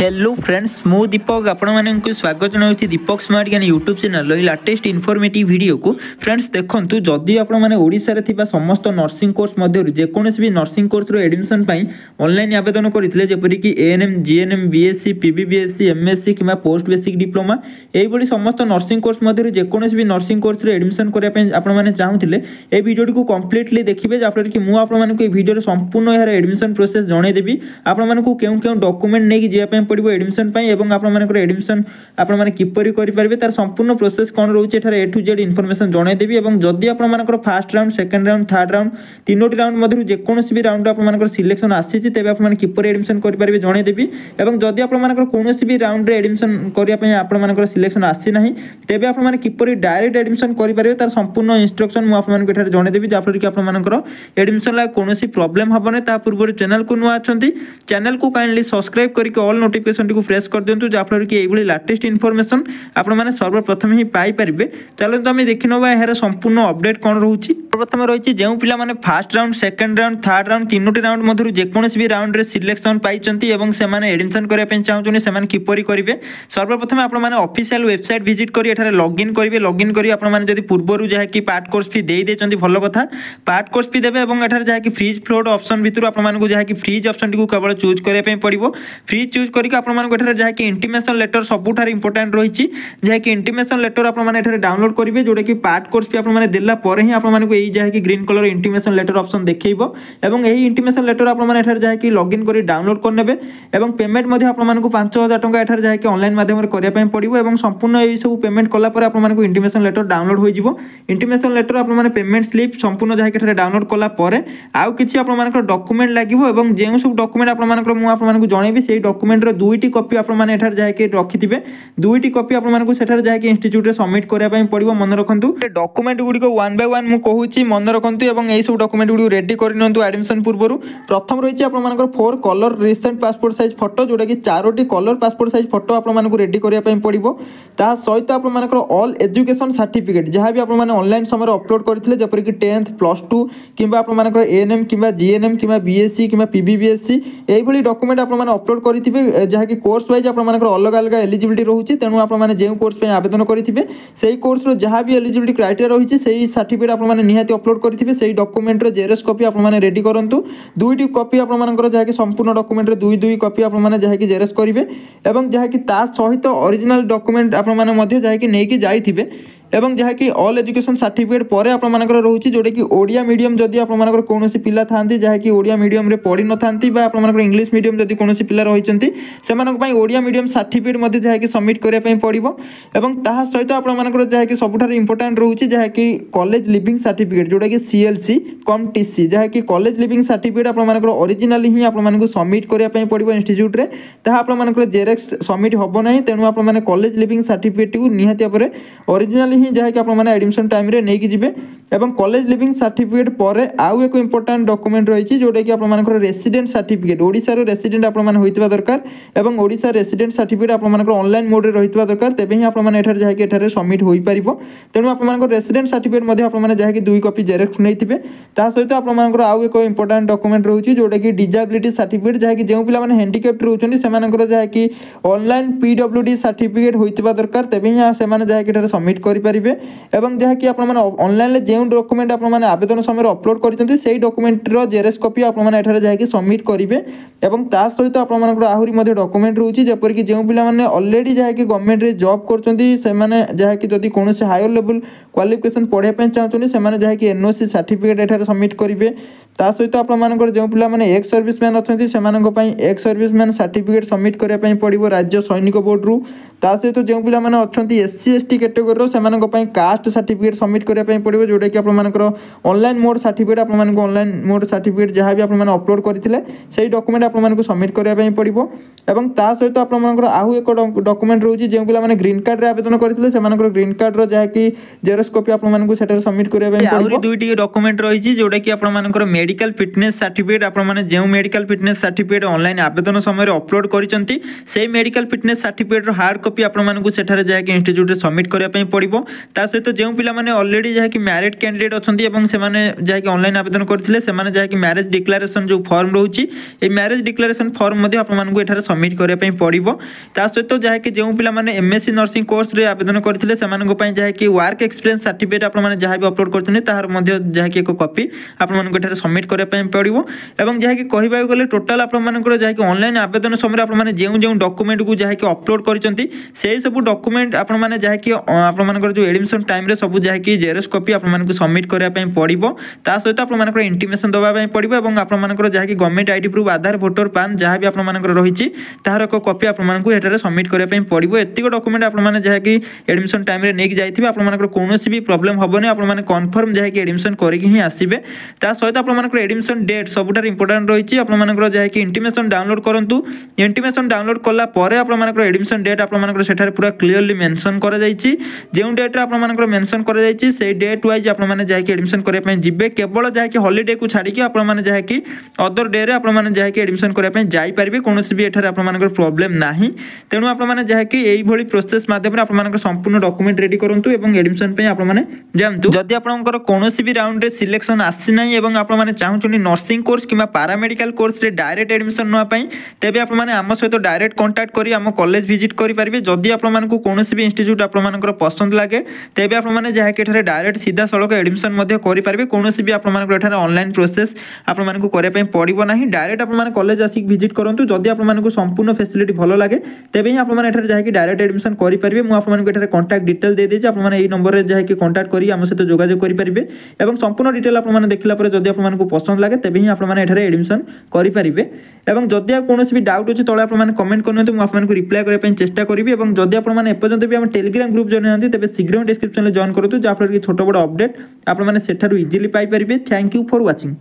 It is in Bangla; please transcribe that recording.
हेलो फ्रेंड्स मु दीपक आपण स्वागत जनावि Deepak smart Gyan YouTube channel latest informative video को फ्रेंड्स देखूँ जदि आपड़शार समस्त नर्सी कोर्स मध्य जेकोसी भी नर्सी कोर्स एडमिशन ऑनलाइन आवेदन करते जपरिक ANM GNM BSc PBBSc MSc कि पोस्ट बेसिक डिप्लोमा यही समस्त नर्सिंग कोर्स मध्य जेकोसी भी नर्सिंग कोर्स एडमिशन करने आपने चाहूँगे ये भिडियो को कम्प्लीटली देखिए जहाँफल कि मुझे भिडियो संपूर्ण यार एडमिशन प्रोसेस जनईदेवी आपण मूँ क्यों क्यों डकुमेंट नहीं जाए পড়ব এডমিশন পাই এবং আপনার এডমিশন আপনার কিপরি করে পারবে তার সম্পূর্ণ প্রোসেস কোণ রয়েছে এখানে এ টু জেড ইনফরমেশন জনাইদেবি এবং যদি আপনার first round second round third round তিনোটি রাউন্ড মধ্যে যেকোন বি রাউন্ড আপনার সিলেকশন আসছে তেবে আপনার কিপর এডমিশন করে পারবে জনাইদেবি এবং যদি আপনার কৌশি বি রাউন্ডে এডমিশন করা আপনার সিলেকশন আসছে না তেবে আপনার কিপরি ডাইরেক্ট এডমিশন করে পারবে তার সম্পূর্ণ ইনস্ট্রকশন মু আপনার এখানে জনাইদেবি যাফলে কি আপনার এডমিশন লাগে কৌশি প্রোবলেম হবনি তা পূর্ব চ্যানেল কু নূ অনেক চ্যানেল কু কাইন্ডলি সবসক্রাইব করি অল নোটিফিকেশন ନୋଟିଫିକେସନଟିକୁ ପ୍ରେସ୍ କରିଦିଅନ୍ତୁ ଯାହାଫଳରେ କି ଏଇଭଳି ଲାଟେଷ୍ଟ ଇନଫର୍ମେସନ୍ ଆପଣମାନେ ସର୍ବପ୍ରଥମେ ହିଁ ପାଇପାରିବେ ଚାଲନ୍ତୁ ଆମେ ଦେଖିନେବା ଏହାର ସମ୍ପୂର୍ଣ୍ଣ ଅପଡେଟ୍ କ'ଣ ରହୁଛି ସର୍ବପ୍ରଥମେ ରହିଛି ଯେଉଁ ପିଲାମାନେ first round second round third round ତିନୋଟି ରାଉଣ୍ଡ ମଧ୍ୟରୁ ଯେକୌଣସି ବି ରାଉଣ୍ଡରେ ସିଲେକ୍ସନ୍ ପାଇଛନ୍ତି ଏବଂ ସେମାନେ ଏଡମିସନ୍ କରିବା ପାଇଁ ଚାହୁଁଛନ୍ତି ସେମାନେ କିପରି କରିବେ ସର୍ବପ୍ରଥମେ ଆପଣମାନେ ଅଫିସିଆଲ ୱେବସାଇଟ୍ ଭିଜିଟ୍ କରି ଏଠାରେ ଲଗ୍ଇନ୍ କରିବେ ଲଗ୍ଇନ୍ କରି ଆପଣମାନେ ଯଦି ପୂର୍ବରୁ ଯାହାକି ପାର୍ଟ କୋର୍ସ ଫି ଦେଇଦେଇଛନ୍ତି ଭଲ କଥା ପାର୍ଟ କୋର୍ସ ଫି ଦେବେ ଏବଂ ଏଠାରେ ଯାହାକି ଫ୍ରିଜ୍ ଫ୍ଲୋଡ଼ ଅପସନ୍ ଭିତରୁ ଆପଣମାନଙ୍କୁ ଯାହାକି ଫ୍ରିଜ୍ ଅପସନ୍ଟିକୁ କେବଳ ଚୁଜ୍ କରିବା ପାଇଁ ପଡ଼ିବ ଫ୍ରିଜ୍ ଚୁଜ୍ କରି যেমিতিকি ଆପଣମାନଙ୍କୁ ଏଠାରେ ଯାହାକି ଇଣ୍ଟିମେସନ୍ ଲେଟର୍ ସବୁଠାରୁ ଇମ୍ପୋର୍ଟାଣ୍ଟ ରହିଛି ଯାହାକି ଇଣ୍ଟିମେସନ୍ ଲେଟର୍ ଆପଣମାନେ ଏଠାରେ ଡାଉନଲୋଡ୍ କରିବେ ଯେଉଁଟାକି ପାର୍ଟ କୋର୍ସ ବି ଆପଣମାନେ ଦେଲା ପରେ ହିଁ ଆପଣମାନଙ୍କୁ ଏଇ ଯାହାକି green colour intimation letter option ଦେଖାଇବ ଏବଂ ଏହି ଇଣ୍ଟିମେସନ୍ ଲେଟର୍ ଆପଣମାନେ ଏଠାରେ ଯାହାକି ଲଗ୍ଇନ୍ କରି ଡାଉନଲୋଡ଼ କରିନେବେ ଏବଂ ପେମେଣ୍ଟ ମଧ୍ୟ ଆପଣମାନଙ୍କୁ ପାଞ୍ଚ ହଜାର ଟଙ୍କା ଏଠାରେ ଯାହାକି ଅନଲାଇନ୍ ମାଧ୍ୟମରେ କରିବା ପାଇଁ ପଡ଼ିବ ଏବଂ ସମ୍ପୂର୍ଣ୍ଣ ଏହିସବୁ ପେମେଣ୍ଟ କଲା ପରେ ଆପଣମାନଙ୍କୁ ଇଣ୍ଟିମେସନ୍ ଲେଟର୍ ଡାଉନଲୋଡ୍ ହୋଇଯିବ ଇଣ୍ଟିମେସନ୍ ଲେଟର୍ ଆପଣମାନେ ପେମେଣ୍ଟ ସ୍ଲିପ୍ ସମ୍ପୂର୍ଣ୍ଣ ଯାହାକି ଏଠାରେ ଡାଉନଲୋଡ୍ କଲା ପରେ ଆଉ କିଛି ଆପଣମାନଙ୍କର ଡକ୍ୟୁମେଣ୍ଟ ଲାଗିବ ଏବଂ ଯେଉଁ ସବୁ ଡକୁମେଣ୍ଟ ଆପଣମାନଙ୍କର ମୁଁ ଆପଣମାନଙ୍କୁ ଜଣେଇବି ସେଇ ଡକୁମେଣ୍ଟର দুইটি কপি আপনার এঠার যাইকি রক্ষিথে দুইটি কপি আপনার সেঠার যাইকি ইনস্টিচ্ୟୁଟ୍ରେ ସବମିଟ୍ କରିବା ପାଇଁ ପଡ଼ିବ ମନେ ରଖନ୍ତୁ ଡକୁମେଣ୍ଟ ଗୁଡ଼ିକ ୱାନ୍ ବାଇ ୱାନ୍ ମୁଁ କହୁଛି ମନେ ରଖନ୍ତୁ ଏବଂ ଏହିସବୁ ଡକୁମେଣ୍ଟ ଗୁଡ଼ିକୁ ରେଡ଼ି କରିନିଅନ୍ତୁ ଆଡ଼ମିସନ୍ ପୂର୍ବରୁ ପ୍ରଥମ ରହିଛି ଆପଣମାନଙ୍କର four colour recent passport size photo ଯେଉଁଟାକି ଚାରୋଟି କଲର୍ ପାସପୋର୍ଟ ସାଇଜ୍ ଫଟୋ ଆପଣମାନଙ୍କୁ ରେଡ଼ି କରିବା ପାଇଁ ପଡ଼ିବ ତାହା ସହିତ ଆପଣମାନଙ୍କର ଅଲ୍ ଏଜୁକେସନ୍ ସାର୍ଟିଫିକେଟ୍ ଯାହା ବି ଆପଣମାନେ ଅନଲାଇନ୍ ସମୟରେ ଅପଲୋଡ଼ କରିଥିଲେ ଯେପରିକି ଟେନ୍ଥ ପ୍ଲସ୍ ଟୁ କିମ୍ବା ଆପଣମାନଙ୍କର ଏଏନ୍ଏମ୍ କିମ୍ବା ଜିଏନ୍ଏମ୍ କିମ୍ବା ବିଏସ୍ସି କିମ୍ବା ପିବିବିଏସ୍ସି ଏଇଭଳି ଡକୁମେଣ୍ଟ ଆପଣମାନେ ଅପଲୋଡ଼ କରିଥିବେ ଯାହାକି କୋର୍ସ ୱାଇଜ୍ ଆପଣମାନଙ୍କର ଅଲଗା ଅଲଗା ଏଲିଜିବିଲିଟି ରହୁଛି ତେଣୁ ଆପଣମାନେ ଯେଉଁ କୋର୍ସ ପାଇଁ ଆବେଦନ କରିଥିବେ ସେହି କୋର୍ସର ଯାହା ବି ଏଲିଜିବିଲିଟି କ୍ରାଇଟେରିଆ ରହିଛି ସେହି ସାର୍ଟିଫିକେଟ୍ ଆପଣମାନେ ନିହାତି ଅପଲୋଡ଼ କରିଥିବେ ସେହି ଡକୁମେଣ୍ଟର ଜେରକ୍ସ କପି ଆପଣମାନେ ରେଡ଼ି କରନ୍ତୁ ଦୁଇଟି କପି ଆପଣମାନଙ୍କର ଯାହାକି ସମ୍ପୂର୍ଣ୍ଣ ଡକୁମେଣ୍ଟର ଦୁଇ ଦୁଇ କପି ଆପଣମାନେ ଯାହାକି ଜେରକ୍ସ କରିବେ ଏବଂ ଯାହାକି ତା ସହିତ ଅରିଜିନାଲ୍ ଡକୁମେଣ୍ଟ ଆପଣମାନେ ମଧ୍ୟ ଯାହାକି ନେଇକି ଯାଇଥିବେ এবং যাকি অল এজুকেশন সার্টিফিকেট পরে আপনার রয়েছে যেটা কি ওড়িয়া মিডিয়াম যদি আপনার কৌশি পিলা থাকে যাকি ওড়িয়া মিডিয়ামে পড়ি নথান্তি বা আপনার ইংলিশ মিডিয়াম যদি কৌশি পিলা রয়েছেন সে ওড়িয়া মিডিয়াম সার্টিফিকেট যাকি সবমিট করা পড়ব এবং তাহা সহ আপনার যাকি সবুঠার ইম্পর্টাট রয়েছে যাকি কলেজ লিভিং সার্টিফিকেট যেটা কি সিএলসি কম টিসি যাকি কলেজ লিভিং সার্টিফিকেট আপনার অরিজিনাল হি আপনার সবমিট করা পড়ব ইনস্টিচ্ୟୁଟ୍ରେ ତାହା ଆପଣମାନଙ୍କର ଜେରେକ୍ସ ସବମିଟ୍ ହେବ ନାହିଁ ତେଣୁ ଆପଣମାନେ କଲେଜ ଲିଭିଂ ସାର୍ଟିଫିକେଟ୍ଟିକୁ ନିହାତି ଭାବରେ ଅରିଜିନାଲ ହିଁ ଯାହାକି ଆପଣମାନେ ଆଡ଼ମିସନ୍ ଟାଇମ୍ରେ ନେଇକି ଯିବେ এবং কলেজ লিভিং সার্টিফিকেট পরে আউ এক ইম্পর্টাট ডকুমেন্ট রয়েছে যেটা কি আপনার রেসিডেন্ট সার্টিফিকেট ওড়শার রেসিডেন্ট আপনার হয়ে দরকার এবং ওড়শার রেসিডেন্ট সার্টিফিকেট আপনার অনলাইন মোডে রয়েছে দরকার তেবে হি আপনার এখানে যা এখানে সবমিট হয়ে পাব তেমন আপনার রেসিডেন্ট সার্টিফিকেট আপনার যা দুই কপি জেরক্স নিয়ে তা সহ আপনার আউ এক ইম্পর্টাট ডকুমেন্ট রয়েছে যেটা কি ডিজাবিলিটি সার্টিফিকেট যা যে পিলামানে হ্যান্ডিক্যাপ্ট রয়েছেন সেমানের যা অনলাইন পিডব্লু ডি সার্টিফিকেট হয়ে দরকার তেবে হি সে যা এখানে সবমিট করে পারে এবং যা আপনার অনলাইনে যে কোন ডকুমেন্ট আপোন মানে আবেদন সময় আপলোড কৰি তদন্ত সেই ডকুমেন্টৰ জেরোস্কপি আপোন মানে এঠাৰ যায়কি সাবমিট কৰিবে ଏବଂ ତା ସହିତ ଆପଣମାନଙ୍କର ଆହୁରି ମଧ୍ୟ ଡକୁମେଣ୍ଟ ରହୁଛି ଯେପରିକି ଯେଉଁ ପିଲାମାନେ ଅଲରେଡ଼ି ଯାହାକି ଗଭର୍ଣ୍ଣମେଣ୍ଟରେ ଜବ୍ କରୁଛନ୍ତି ସେମାନେ ଯାହାକି ଯଦି କୌଣସି ହାୟର ଲେଭଲ୍ କ୍ୱାଲିଫିକେସନ୍ ପଢ଼ିବା ପାଇଁ ଚାହୁଁଛନ୍ତି ସେମାନେ ଯାହାକି ଏନ୍ଓସି ସାର୍ଟିଫିକେଟ୍ ଏଠାରେ ସବମିଟ୍ କରିବେ ତା ସହିତ ଆପଣମାନଙ୍କର ଯେଉଁ ପିଲାମାନେ ଏକ୍ସ ସର୍ଭିସମ୍ୟାନ୍ ଅଛନ୍ତି ସେମାନଙ୍କ ପାଇଁ ଏକ୍ସ ସର୍ଭିସମ୍ୟାନ୍ ସାର୍ଟିଫିକେଟ୍ ସବମିଟ୍ କରିବା ପାଇଁ ପଡ଼ିବ ରାଜ୍ୟ ସୈନିକ ବୋର୍ଡ଼ରୁ ତା ସହିତ ଯେଉଁ ପିଲାମାନେ ଅଛନ୍ତି ଏସ୍ ସି ଏସ୍ ଟି କାଟେଗୋରୀର ସେମାନଙ୍କ ପାଇଁ କାଷ୍ଟ ସାର୍ଟିଫିକେଟ୍ ସବମିଟ୍ କରିବା ପାଇଁ ପଡ଼ିବ ଯେଉଁଟାକି ଆପଣମାନଙ୍କର ଅନଲାଇନ୍ ମୋଡ଼ ସାର୍ଟିଫିକେଟ୍ ଆପଣମାନଙ୍କୁ ଅନଲାଇନ୍ ମୋଡ଼ ସାର୍ଟିଫିକେଟ୍ ଯାହା ବି ଆପଣମାନେ ଅପଲୋଡ଼ କରିଥିଲେ ସେଇ ଡକୁମେଣ୍ଟ ଆପଣମାନଙ୍କୁ ସବମିଟ୍ କରିବା ପାଇଁ ପଡ଼ିବ ଏବଂ ତା ସହିତ ଆପଣମାନଙ୍କର ଆଉ ଏକ ଡକୁମେଣ୍ଟ ରହୁଛି ଯେଉଁ ପିଲାମାନେ ଗ୍ରୀନ୍ କାର୍ଡ଼ରେ ଆବେଦନ କରିଥିଲେ ସେମାନଙ୍କର ଗ୍ରୀନ୍ କାର୍ଡ଼ର ଯାହାକି ଜେରକ୍ସ କପି ଆପଣମାନଙ୍କୁ ସେଠାରେ ସବମିଟ୍ କରିବା ପାଇଁ ଆହୁରି ଦୁଇଟି ଡକୁମେଣ୍ଟ ରହିଛି ଯେଉଁଟାକି ଆପଣମାନଙ୍କର ମେଡ଼ିକାଲ ଫିଟନେସ୍ ସାର୍ଟିଫିକେଟ୍ ଆପଣମାନେ ଯେଉଁ ମେଡ଼ିକାଲ ଫିଟନେସ୍ ସାର୍ଟିଫିକେଟ୍ ଅନଲାଇନ୍ ଆବେଦନ ସମୟରେ ଅପଲୋଡ଼ କରିଛନ୍ତି ସେହି ମେଡ଼ିକାଲ ଫିଟନେସ୍ ସାର୍ଟିଫିକେଟ୍ର ହାର୍ଡ଼ କପି ଆପଣମାନଙ୍କୁ ସେଠାରେ ଯାହାକି ଇନଷ୍ଟିଚ୍ୟୁଟ୍ରେ ସବମିଟ୍ କରିବା ପାଇଁ ପଡ଼ିବ ତା ସହିତ ଯେଉଁ ପିଲାମାନେ ଅଲରେଡ଼ି ଯାହାକି ମ୍ୟାରେଡ଼୍ କ୍ୟାଣ୍ଡିଡେଟ୍ ଅଛନ୍ତି ଏବଂ ସେମାନେ ଯାହାକି ଅନଲାଇନ୍ ଆବେଦନ କରିଥିଲେ ସେମାନେ ଯାହାକି ମ୍ୟାରେଜ୍ ଡିକ୍ଲାରେସନ୍ ଯେଉଁ ଫର୍ମ ରହୁଛି এই ম্যারেজ ମ୍ୟାରେଜ୍ ଡିକ୍ଲାରେସନ୍ ଫର୍ମ ମଧ୍ୟ ଆପଣମାନଙ୍କୁ ଏଠାରେ ସବମିଟ୍ କରିବା ପାଇଁ ପଡ଼ିବ ତା ସହିତ ଯାହାକି ଯେଉଁ ପିଲାମାନେ ଏମ୍ଏସ୍ସି ନର୍ସିଂ କୋର୍ସରେ ଆବେଦନ କରିଥିଲେ ସେମାନଙ୍କ ପାଇଁ ଯାହାକି ୱାର୍କ ଏକ୍ସପିରିଏନ୍ସ ସାର୍ଟିଫିକେଟ୍ ଆପଣମାନେ ଯାହା ବି ଅପଲୋଡ଼ କରିଛନ୍ତି ତାହାର ମଧ୍ୟ ଯାହାକି ଏକ କପି ଆପଣମାନଙ୍କୁ ଏଠାରେ ସବମିଟ୍ କରିବା ପାଇଁ ପଡ଼ିବ ଏବଂ ଯାହାକି କହିବାକୁ ଗଲେ ଟୋଟାଲ୍ ଆପଣମାନଙ୍କର ଯାହାକି ଅନଲାଇନ୍ ଆବେଦନ ସମୟରେ ଆପଣମାନେ ଯେଉଁ ଯେଉଁ ଡକୁମେଣ୍ଟକୁ ଯାହାକି ଅପଲୋଡ଼ କରିଛନ୍ତି ସେହି ସବୁ ଡକୁମେଣ୍ଟ ଆପଣମାନେ ଯାହାକି ଆପଣମାନଙ୍କର ଯେଉଁ ଏଡ଼ମିସନ୍ ଟାଇମ୍ରେ ସବୁ ଯାହାକି ଜେରକ୍ସ କପି ଆପଣମାନଙ୍କୁ ସବମିଟ୍ କରିବା ପାଇଁ ପଡ଼ିବ ତା ସହିତ ଆପଣମାନଙ୍କର ଇଣ୍ଟିମେସନ୍ ଦେବା ପାଇଁ ପଡ଼ିବ ଏବଂ ଆପଣମାନଙ୍କର ଯାହାକି government ID proof Aadhaar voter PAN ଯାହା ବି ଆପଣମାନଙ୍କର ରହିଛି ତାହାର ଏକ କପି ଆପଣମାନଙ୍କୁ ଏଠାରେ ସବମିଟ୍ କରିବା ପାଇଁ ପଡ଼ିବ ଏତିକ ଡକୁମେଣ୍ଟ ଆପଣମାନେ ଯାହାକି ଏଡ଼ମିସନ୍ ଟାଇମ୍ରେ ନେଇକି ଯାଇଥିବେ ଆପଣମାନଙ୍କର କୌଣସି ବି ପ୍ରୋବ୍ଲେମ୍ ହେବନି ଆପଣମାନେ କନଫର୍ମ ଯାହାକି ଏଡ଼ମିସନ୍ କରିକି ହିଁ ଆସିବେ ତା ସହିତ ଆପଣମାନଙ୍କର ଏଡ଼ମିସନ୍ ଡେଟ୍ ସବୁଠାରେ ଇମ୍ପୋର୍ଟାଣ୍ଟ ରହିଛି ଆପଣମାନଙ୍କର ଯାହାକି ଇଣ୍ଟିମେସନ୍ ଡାଉନଲୋଡ଼ କରନ୍ତୁ ଇଣ୍ଟିମେସନ୍ ଡାଉନଲୋଡ଼ କଲା ପରେ ଆପଣମାନଙ୍କର ଏଡ଼ମିସନ୍ ଡେଟ୍ ଆପଣମାନଙ୍କର ସେଠାରେ ପୁରା କ୍ଲିଅରଲି ମେନସନ୍ କରାଯାଇଛି ଯେଉଁ ଡେଟ୍ରେ ଆପଣମାନଙ୍କର ମେନସନ୍ କରାଯାଇଛି ସେଇ ଡେଟ୍ ୱାଇଜ୍ ଆପଣମାନେ ଯାହାକି ଏଡ଼ମିସନ୍ କରିବା ପାଇଁ ଯିବେ କେବଳ ଯାହାକି ହଲିଡେକୁ ଛାଡ଼ିକି ଆପଣମାନେ ଯାହାକି ଅଦର ଡେରେ ଆପଣମାନେ ଯାହାକି ଏଡ଼ମିସନ୍ সেন করে পই যাই পারবি কোন সে বি এঠার আপন মানক প্রবলেম নাহি তেনু আপন মানে যা কি এই ভলি প্রসেস মাধ্যমে আপন মানক সম্পূর্ণ ডকুমেন্ট রেডি করন্তু এবং এডমিশন পই আপন মানে যামতু যদি আপন মানক কোন সে বি রাউন্ড রে সিলেকশন আসসি নাহি এবং আপন মানে চাওচুনী নার্সিং কোর্স কিমা প্যারামেডিক্যাল কোর্স রে ডাইরেক্ট এডমিশন নপই তেবি আপন মানে আম সহতো ডাইরেক্ট কন্টাক্ট করি আম কলেজ ভিজিট করি পারবি যদি আপন মানক কোন সে বি ইনস্টিটিউট আপন মানক পসন্দ লাগে তেবি আপন মানে যা কি এঠারে ডাইরেক্ট সিধা সলক এডমিশন মধ্যে করি পারবি কোন সে বি আপন মানক এঠারে অনলাইন প্রসেস আপন মানক করে পই পড়িবো নাহি ডাইরেক্ট আপন মানক କଲେଜ ଆସିକି ଭିଜିଟ୍ କରନ୍ତୁ ଯଦି ଆପଣମାନଙ୍କୁ ସମ୍ପୂର୍ଣ୍ଣ ଫ୍ୟାସିଲିଟି ଭଲ ଲାଗେ ତେବେ ହିଁ ଆପଣମାନେ ଏଠାରେ ଯାଇକି ଡାଇରେକ୍ଟ ଆଡ଼ମିସନ୍ କରିପାରିବେ ମୁଁ ଆପଣମାନଙ୍କୁ ଏଠାରେ କଣ୍ଟାକ୍ଟ ଡିଟେଲ୍ ଦେଇଦେଇଛି ଆପଣମାନେ ଏଇ ନମ୍ବରରେ ଯାଇକି କଣ୍ଟାକ୍ଟ କରି ଆମ ସହିତ ଯୋଗାଯୋଗ କରିପାରିବେ ଏବଂ ସମ୍ପୂର୍ଣ୍ଣ ଡିଟେଲ୍ ଆପଣମାନେ ଦେଖିଲା ପରେ ଯଦି ଆପଣମାନଙ୍କୁ ପସନ୍ଦ ଲାଗେ ତେବେ ହିଁ ଆପଣମାନେ ଏଠାରେ ଆଡ଼ମିସନ୍ କରିପାରିବେ ଏବଂ ଯଦି ଆଉ କୌଣସି ବି ଡାଉଟ୍ ଅଛି ତଳେ ଆପଣମାନେ କମେଣ୍ଟ କରିନିଅନ୍ତୁ ମୁଁ ଆପଣଙ୍କୁ ରିପ୍ଲାଏ କରିବା ପାଇଁ ଚେଷ୍ଟା କରିବି ଏବଂ ଯଦି ଆପଣମାନେ ଏପର୍ଯ୍ୟନ୍ତ ବି ଆମ ଟେଲିଗ୍ରାମ ଗ୍ରୁପ୍ ଜଏନ୍ ନାହାନ୍ତି ତେବେ ଶୀଘ୍ର ଡିସ୍କ୍ରିପସନରେ ଜଏନ୍ କରନ୍ତୁ ଯାହାଫଳରେ କି ଛୋଟ ବଡ଼ ଅପଡେଟ୍ ଆପଣମାନେ ସେଠାରୁ ଇଜିଲି ପାଇପାରିବେ ଥ୍ୟାଙ୍କ ୟୁ ଫର୍ ୱାଚିଂ